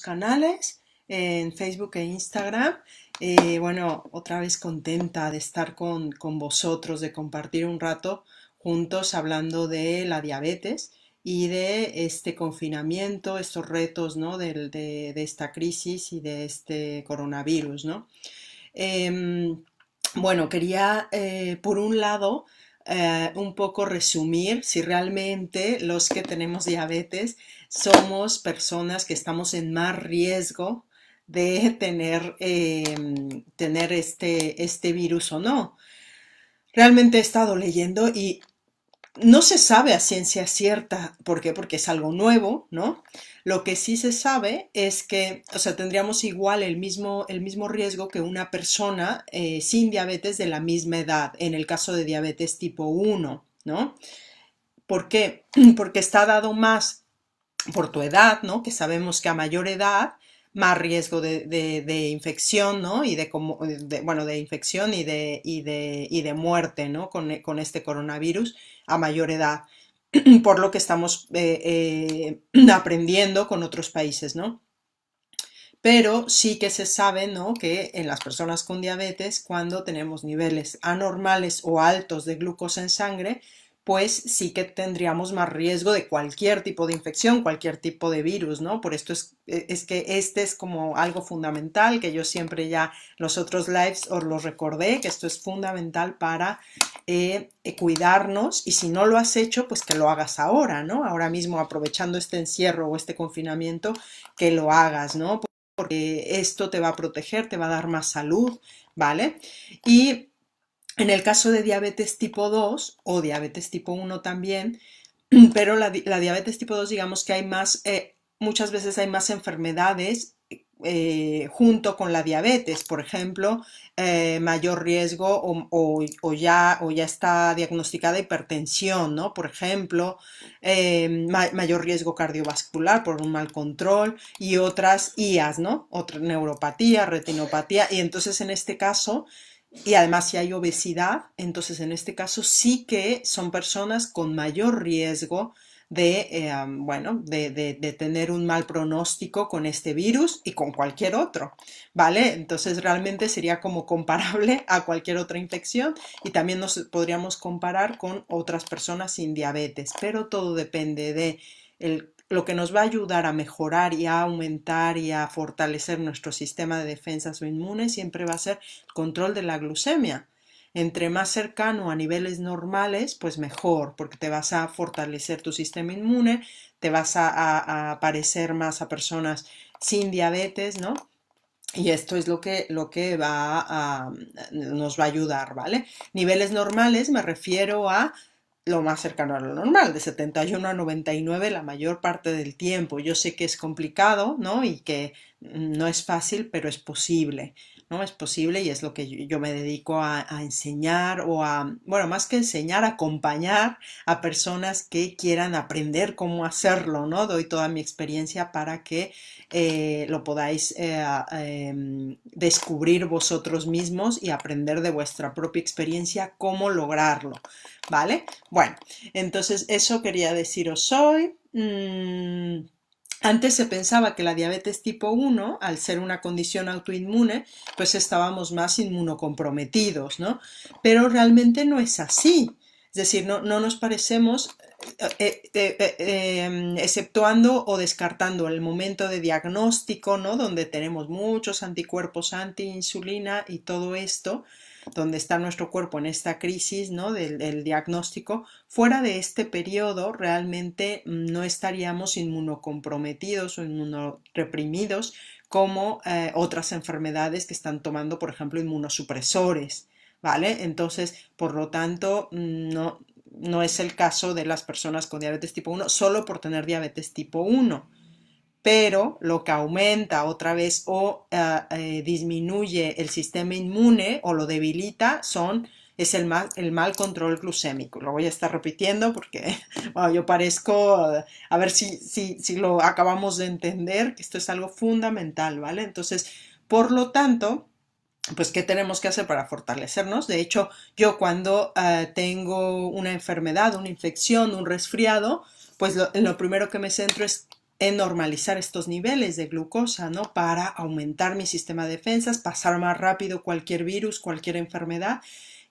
canales, en Facebook e Instagram. bueno, otra vez contenta de estar con, vosotros, de compartir un rato juntos hablando de la diabetes y de este confinamiento, estos retos ¿no? de, esta crisis y de este coronavirus. Em, bueno, quería, eh, por un lado, eh, un poco resumir si realmente los que tenemos diabetes somos personas que estamos en más riesgo de tener, em, tener este, este virus o no. Realmente he estado leyendo y no se sabe a ciencia cierta, ¿por qué? Porque es algo nuevo, ¿no? Lo que sí se sabe es que, o sea, tendríamos igual el mismo, el mismo riesgo que una persona eh, sin diabetes de la misma edad, en el caso de diabetes tipo 1, ¿no? ¿Por qué? Porque está dado más por tu edad, ¿no? Que sabemos que a mayor edad más riesgo de, infección, ¿no? Y de, bueno, de infección y de, y de, y de muerte, ¿no? Con, eh, este coronavirus a mayor edad, por lo que estamos eh, eh, aprendiendo con otros países, ¿no? Pero sí que se sabe, ¿no? Que en las personas con diabetes, cuando tenemos niveles anormales o altos de glucosa en sangre, pues sí que tendríamos más riesgo de cualquier tipo de infección, cualquier tipo de virus, ¿no? Por esto es, e, es que este es como algo fundamental, que yo siempre ya los otros lives os lo recordé, que esto es fundamental para eh, eh, cuidarnos y si no lo has hecho, pues que lo hagas ahora, ¿no? Ahora mismo aprovechando este encierro o este confinamiento, que lo hagas, ¿no? Porque esto te va a proteger, te va a dar más salud, ¿vale? Y en el caso de diabetes tipo 2 o diabetes tipo 1 también, pero la, diabetes tipo 2 digamos que hay más, eh, muchas veces hay más enfermedades eh, junto con la diabetes, por ejemplo, eh, mayor riesgo o, ya, está diagnosticada hipertensión, ¿no? Por ejemplo, em, mayor riesgo cardiovascular por un mal control y otras IAS, ¿no? Otra neuropatía, retinopatía. Y entonces en este caso y además si hay obesidad, entonces en este caso sí que son personas con mayor riesgo de, eh, bueno, de, de, de, tener un mal pronóstico con este virus y con cualquier otro, ¿vale? Entonces realmente sería como comparable a cualquier otra infección y también nos podríamos comparar con otras personas sin diabetes, pero todo depende de el lo que nos va a ayudar a mejorar y a aumentar y a fortalecer nuestro sistema de defensas o inmune siempre va a ser el control de la glucemia. Entre más cercano a niveles normales, pues mejor, porque te vas a fortalecer tu sistema inmune, te vas a, parecer más a personas sin diabetes, ¿no? Y esto es lo que, lo que va a, nos va a ayudar, ¿vale? Niveles normales me refiero a lo más cercano a lo normal, de 71 a 99 la mayor parte del tiempo. Yo sé que es complicado, ¿no? Y que mm, no es fácil, pero es posible. ¿no? Es posible y es lo que yo me dedico a, enseñar o a, bueno, más que enseñar, acompañar a personas que quieran aprender cómo hacerlo, ¿no? Doy toda mi experiencia para que eh, lo podáis eh, em, descubrir vosotros mismos y aprender de vuestra propia experiencia cómo lograrlo, ¿vale? Bueno, entonces eso quería deciros hoy. Mm, antes se pensaba que la diabetes tipo 1, al ser una condición autoinmune, pues estábamos más inmunocomprometidos, ¿no? Pero realmente no es así. Es decir, no, nos parecemos, eh, eh, eh, em, exceptuando o descartando el momento de diagnóstico, ¿no? Donde tenemos muchos anticuerpos antiinsulina y todo esto, donde está nuestro cuerpo en esta crisis, ¿no? Del, diagnóstico, fuera de este periodo realmente mm, no estaríamos inmunocomprometidos o inmunoreprimidos como eh, otras enfermedades que están tomando, por ejemplo, inmunosupresores, ¿vale? Entonces, por lo tanto, mm, no, no es el caso de las personas con diabetes tipo 1 solo por tener diabetes tipo 1 pero lo que aumenta otra vez o ah, eh, disminuye el sistema inmune o lo debilita son es el mal, control glucémico. Lo voy a estar repitiendo porque yo parezco, ah, a ver si, si, si lo acabamos de entender, que esto es algo fundamental, ¿vale? Entonces, por lo tanto, pues, ¿qué tenemos que hacer para fortalecernos? De hecho, yo cuando ah, tengo una enfermedad, una infección, un resfriado, pues lo, lo primero que me centro es en normalizar estos niveles de glucosa, ¿no? Para aumentar mi sistema de defensas, pasar más rápido cualquier virus, cualquier enfermedad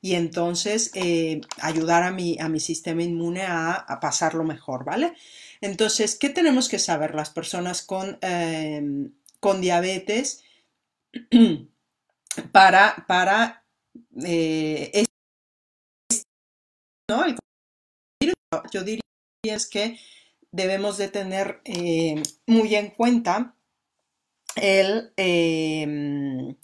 y entonces eh, ayudar a mi, a mi sistema inmune a, pasarlo mejor, ¿vale? Entonces, ¿qué tenemos que saber las personas con, em, con diabetes para, para eh, ¿no? yo diría que debemos de tener eh, muy en cuenta el, em,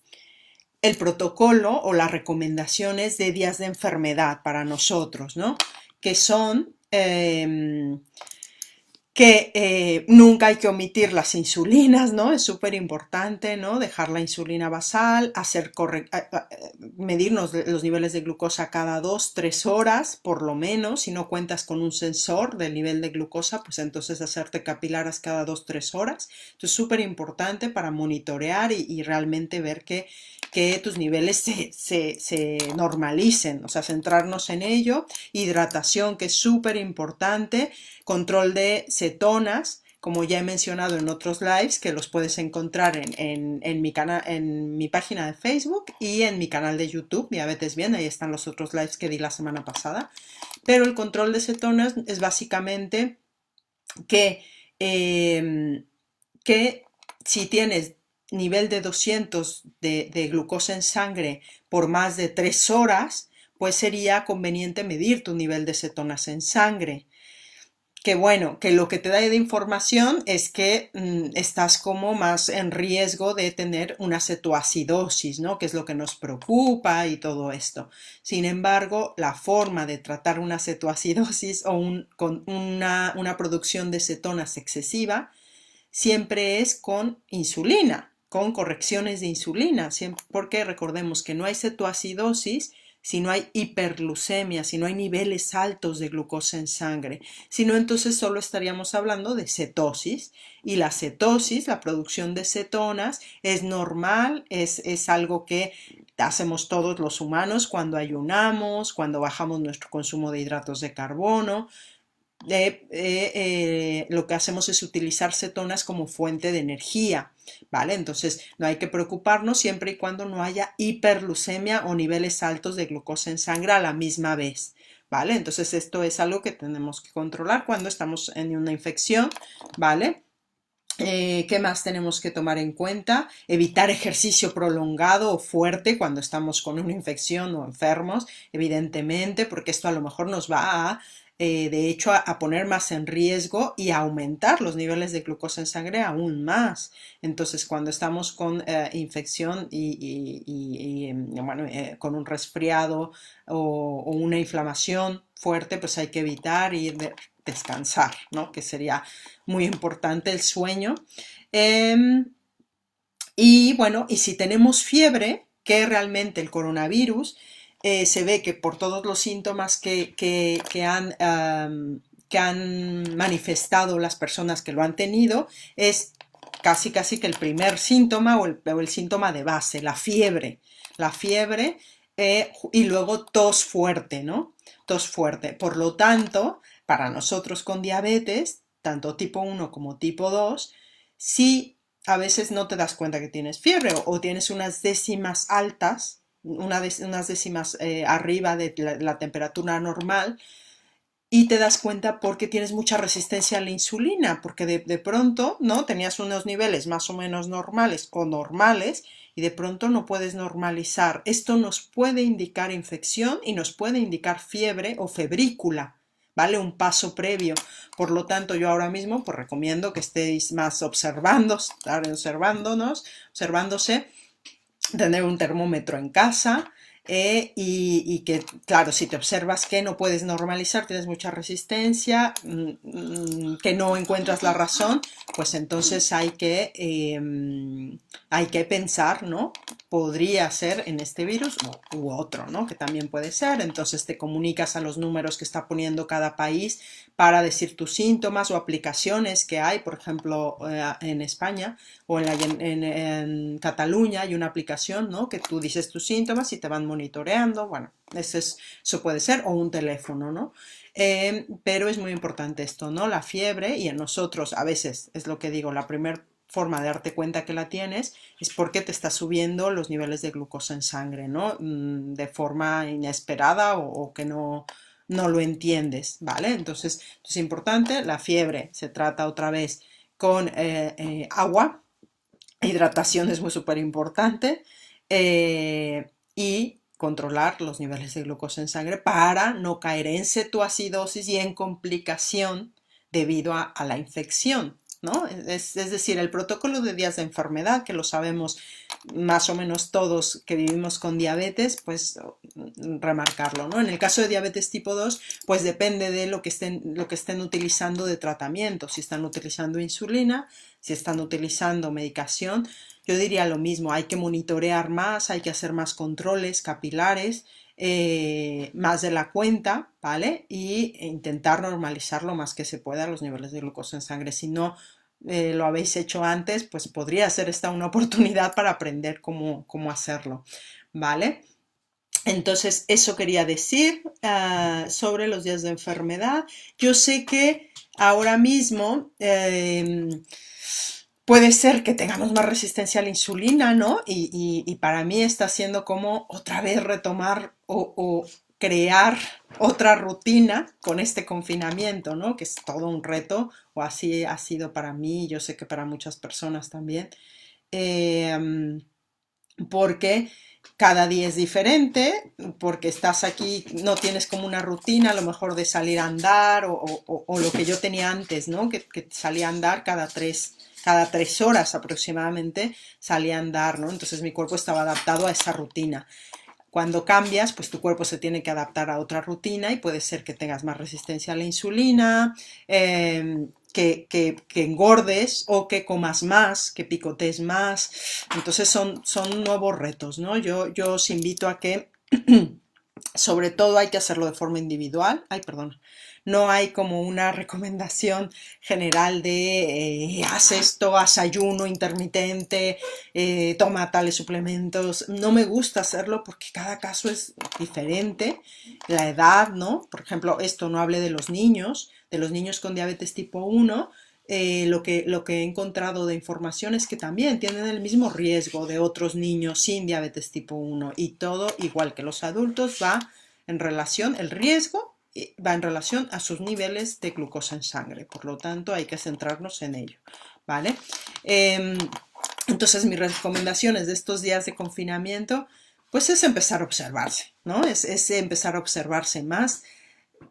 el, protocolo o las recomendaciones de días de enfermedad para nosotros, ¿no? Que son em, que eh, nunca hay que omitir las insulinas, ¿no? Es súper importante, ¿no? Dejar la insulina basal, hacer medirnos los niveles de glucosa cada dos, tres horas, por lo menos. Si no cuentas con un sensor del nivel de glucosa, pues entonces hacerte capilares cada dos, tres horas. es súper importante para monitorear y realmente ver que que tus niveles se, normalicen, o sea, centrarnos en ello, hidratación que es súper importante, control de cetonas, como ya he mencionado en otros lives, que los puedes encontrar en, mi, en mi página de Facebook y en mi canal de YouTube, Diabetes Bien, ahí están los otros lives que di la semana pasada. Pero el control de cetonas es básicamente que em, si tienes nivel de 200 de, glucosa en sangre por más de tres horas, pues sería conveniente medir tu nivel de cetonas en sangre. Que bueno, que lo que te da de información es que mm, estás como más en riesgo de tener una cetoacidosis, ¿no? Que es lo que nos preocupa y todo esto. Sin embargo, la forma de tratar una cetoacidosis o con una, una producción de cetonas excesiva siempre es con insulina, con correcciones de insulina, porque recordemos que no hay cetoacidosis si no hay hiperglucemia, si no hay niveles altos de glucosa en sangre, si no entonces solo estaríamos hablando de cetosis y la cetosis, la producción de cetonas es normal, es, es algo que hacemos todos los humanos cuando ayunamos, cuando bajamos nuestro consumo de hidratos de carbono, eh, eh, lo que hacemos es utilizar cetonas como fuente de energía, ¿vale? Entonces no hay que preocuparnos siempre y cuando no haya hiperlucemia o niveles altos de glucosa en sangre a la misma vez, ¿vale? Entonces esto es algo que tenemos que controlar cuando estamos en una infección, ¿vale? Eh, ¿Qué más tenemos que tomar en cuenta? Evitar ejercicio prolongado o fuerte cuando estamos con una infección o enfermos, evidentemente, porque esto a lo mejor nos va a eh, de hecho, a, poner más en riesgo y a aumentar los niveles de glucosa en sangre aún más. Entonces, cuando estamos con eh, infección y, mm, bueno, eh, con un resfriado o, una inflamación fuerte, pues hay que evitar ir descansar, ¿no? Que sería muy importante el sueño. Em, y bueno, y si tenemos fiebre, que realmente el coronavirus, eh, se ve que por todos los síntomas que, que, han, manifestado las personas que lo han tenido, es casi casi que el primer síntoma o el, síntoma de base, la fiebre. La fiebre eh, y luego tos fuerte, ¿no? Tos fuerte. Por lo tanto, para nosotros con diabetes, tanto tipo 1 como tipo 2, si a veces no te das cuenta que tienes fiebre o tienes unas décimas altas, unas décimas eh, arriba de la, temperatura normal, y te das cuenta porque tienes mucha resistencia a la insulina, porque de, pronto, ¿no? Tenías unos niveles más o menos normales o normales y de pronto no puedes normalizar. Esto nos puede indicar infección y nos puede indicar fiebre o febrícula, ¿vale? Un paso previo. Por lo tanto, yo ahora mismo pues recomiendo que estéis más observando, estar observándonos, observándose tener un termómetro en casa, eh, y, que, claro, si te observas que no puedes normalizar, tienes mucha resistencia, mm, mm, que no encuentras la razón, pues entonces hay que, em, hay que pensar, ¿no? Podría ser en este virus u, otro, ¿no? Que también puede ser. Entonces te comunicas a los números que está poniendo cada país para decir tus síntomas o aplicaciones que hay, por ejemplo, eh, en España o en, en Cataluña hay una aplicación, ¿no? Que tú dices tus síntomas y te van monitoreando, bueno, eso, puede ser, o un teléfono, ¿no? Eh, pero es muy importante esto, ¿no? La fiebre, y en nosotros a veces es lo que digo, la primera forma de darte cuenta que la tienes es porque te está subiendo los niveles de glucosa en sangre, ¿no? Mm, de forma inesperada o, que no, no lo entiendes, ¿vale? Entonces, es importante, la fiebre se trata otra vez con eh, eh, agua, hidratación es muy súper importante y controlar los niveles de glucosa en sangre para no caer en cetoacidosis y en complicación debido a, la infección. ¿no? Es, decir, el protocolo de días de enfermedad, que lo sabemos más o menos todos que vivimos con diabetes, pues remarcarlo, ¿no? En el caso de diabetes tipo 2, pues depende de lo que estén, lo que estén utilizando de tratamiento, si están utilizando insulina, si están utilizando medicación, yo diría lo mismo, hay que monitorear más, hay que hacer más controles capilares, eh, más de la cuenta, ¿vale? Y e intentar normalizar lo más que se pueda los niveles de glucosa en sangre. Si no eh, lo habéis hecho antes, pues podría ser esta una oportunidad para aprender cómo, hacerlo, ¿vale? Entonces, eso quería decir ah, sobre los días de enfermedad. Yo sé que ahora mismo... Em, puede ser que tengamos más resistencia a la insulina, ¿no? Y, para mí está siendo como otra vez retomar o, crear otra rutina con este confinamiento, ¿no? Que es todo un reto, o así ha sido para mí, yo sé que para muchas personas también, em, porque cada día es diferente, porque estás aquí, no tienes como una rutina, a lo mejor de salir a andar o, lo que yo tenía antes, ¿no? Que, que salía a andar cada tres cada tres horas aproximadamente salía a andar, ¿no? Entonces mi cuerpo estaba adaptado a esa rutina. Cuando cambias, pues tu cuerpo se tiene que adaptar a otra rutina y puede ser que tengas más resistencia a la insulina, em, que, engordes o que comas más, que picotes más. Entonces son, son nuevos retos, ¿no? Yo, yo os invito a que, sobre todo hay que hacerlo de forma individual, ay, perdón, no hay como una recomendación general de eh, haz esto, haz ayuno intermitente, eh, toma tales suplementos. No me gusta hacerlo porque cada caso es diferente, la edad, ¿no? Por ejemplo, esto no hable de los niños, de los niños con diabetes tipo 1, eh, lo, que, lo que he encontrado de información es que también tienen el mismo riesgo de otros niños sin diabetes tipo 1 y todo igual que los adultos va en relación el riesgo va en relación a sus niveles de glucosa en sangre. Por lo tanto, hay que centrarnos en ello. ¿vale? Em, entonces, mis recomendaciones de estos días de confinamiento, pues es empezar a observarse, ¿no? Es, es empezar a observarse más.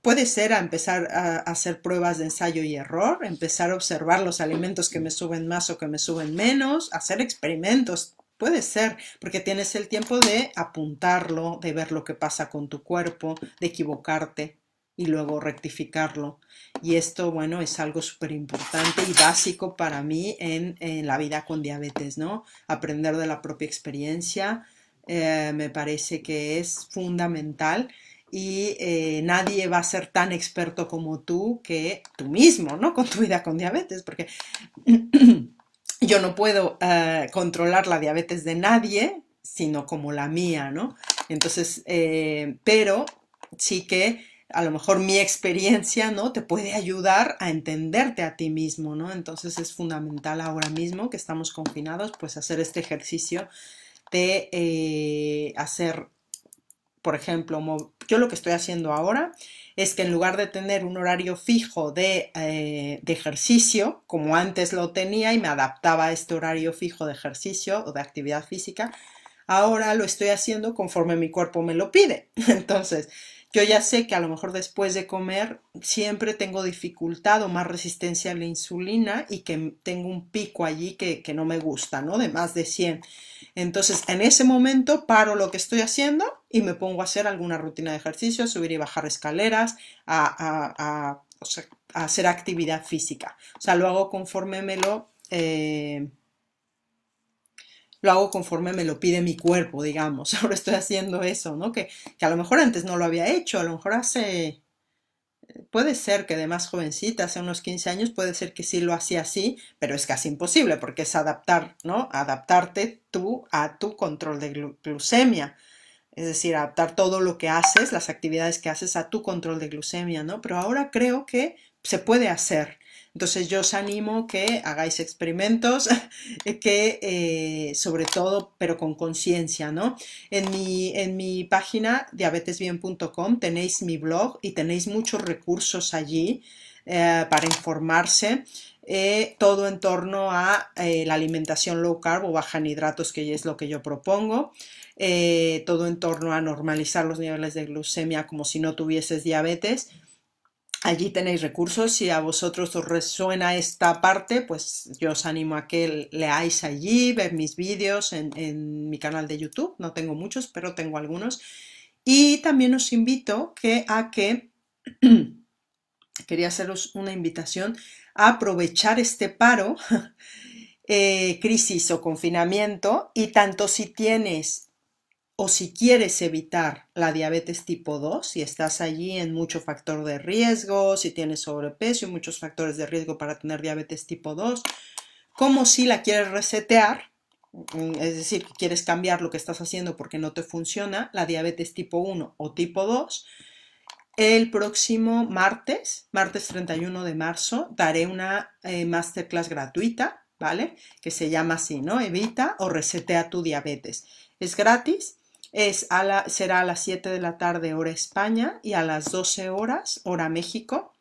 Puede ser a empezar a hacer pruebas de ensayo y error, empezar a observar los alimentos que me suben más o que me suben menos, hacer experimentos Puede ser, porque tienes el tiempo de apuntarlo, de ver lo que pasa con tu cuerpo, de equivocarte, y luego rectificarlo. Y esto, bueno, es algo súper importante y básico para mí en, la vida con diabetes, ¿no? Aprender de la propia experiencia eh, me parece que es fundamental y eh, nadie va a ser tan experto como tú que tú mismo, ¿no? Con tu vida con diabetes, porque yo no puedo eh, controlar la diabetes de nadie, sino como la mía, ¿no? Entonces, pero sí que a lo mejor mi experiencia, ¿no? Te puede ayudar a entenderte a ti mismo, ¿no? Entonces es fundamental ahora mismo que estamos confinados, pues hacer este ejercicio de eh, hacer, por ejemplo, yo lo que estoy haciendo ahora es que en lugar de tener un horario fijo eh, de, ejercicio, como antes lo tenía y me adaptaba a este horario fijo de ejercicio o de actividad física, ahora lo estoy haciendo conforme mi cuerpo me lo pide. Entonces, yo ya sé que a lo mejor después de comer siempre tengo dificultad o más resistencia a la insulina y que tengo un pico allí que, no me gusta, ¿no? De más de 100. Entonces, en ese momento paro lo que estoy haciendo y me pongo a hacer alguna rutina de ejercicio, subir y bajar escaleras, a, hacer actividad física. O sea, lo hago conforme me lo... Eh, lo hago conforme me lo pide mi cuerpo, digamos. Ahora estoy haciendo eso, ¿no? Que, a lo mejor antes no lo había hecho, a lo mejor hace... Eh, puede ser que de más jovencita, hace unos 15 años, puede ser que sí lo hacía así, pero es casi imposible porque es adaptar, ¿no? Adaptarte tú a tu control de glucemia. Es decir, adaptar todo lo que haces, las actividades que haces a tu control de glucemia, ¿no? Pero ahora creo que se puede hacer entonces yo os animo que hagáis experimentos, eh, que eh, sobre todo, pero con conciencia, ¿no? En mi, en mi página diabetesbien.com tenéis mi blog y tenéis muchos recursos allí eh, para informarse. todo en torno a la alimentación low carb o baja en hidratos, que es lo que yo propongo, todo en torno a normalizar los niveles de glucemia como si no tuvieses diabetes Allí tenéis recursos. Si a vosotros os resuena esta parte, pues yo os animo a que leáis allí, ver mis vídeos en, mi canal de YouTube. No tengo muchos, pero tengo algunos. Y también os invito que, a que, quería haceros una invitación, a aprovechar este paro, eh, crisis o confinamiento. Y tanto si tienes o si quieres evitar la diabetes tipo 2, si estás allí en mucho factor de riesgo, si tienes sobrepeso y muchos factores de riesgo para tener diabetes tipo 2, como si la quieres resetear, mm, es decir, quieres cambiar lo que estás haciendo porque no te funciona, la diabetes tipo 1 o tipo 2, el próximo martes, martes 31 de marzo, daré una eh, masterclass gratuita, ¿vale? Que se llama así, ¿no? Evita o resetea tu diabetes. Es gratis es será a las 7 de la tarde hora España y a las 12 horas hora México.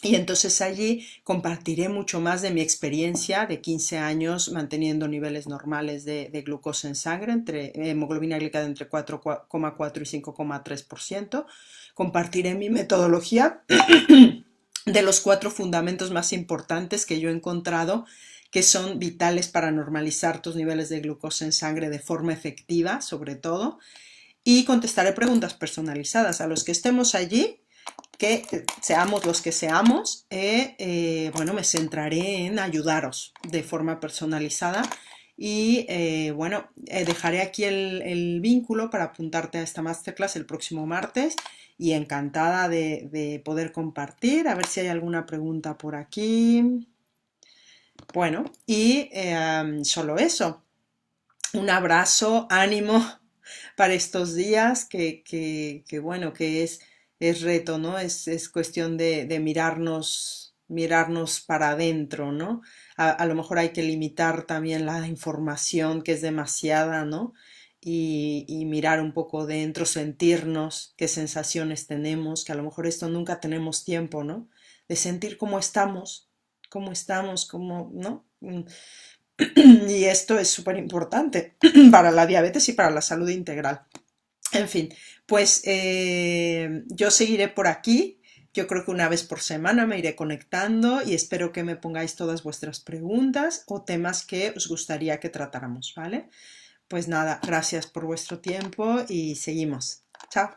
Y entonces allí compartiré mucho más de mi experiencia de 15 años manteniendo niveles normales de, glucosa en sangre, entre hemoglobina glicada entre 4,4 y 5,3%. Compartiré mi metodología de los cuatro fundamentos más importantes que yo he encontrado que son vitales para normalizar tus niveles de glucosa en sangre de forma efectiva, sobre todo. Y contestaré preguntas personalizadas a los que estemos allí, que seamos los que seamos, eh, eh, bueno, me centraré en ayudaros de forma personalizada. Y eh, bueno, dejaré aquí el, vínculo para apuntarte a esta masterclass el próximo martes y encantada de, de, poder compartir. A ver si hay alguna pregunta por aquí. Bueno, y em, solo eso. Un abrazo, ánimo para estos días, que, bueno, que es, es reto, ¿no? Es, es cuestión de, mirarnos, mirarnos para adentro, ¿no? A, lo mejor hay que limitar también la información que es demasiada, ¿no? Y, y, mirar un poco dentro, sentirnos, qué sensaciones tenemos, que a lo mejor esto nunca tenemos tiempo, ¿no? De sentir cómo estamos, cómo estamos, cómo, ¿no? Mm, y esto es súper importante para la diabetes y para la salud integral. En fin, pues eh, yo seguiré por aquí. Yo creo que una vez por semana me iré conectando y espero que me pongáis todas vuestras preguntas o temas que os gustaría que tratáramos, ¿vale? Pues nada, gracias por vuestro tiempo y seguimos. Chao.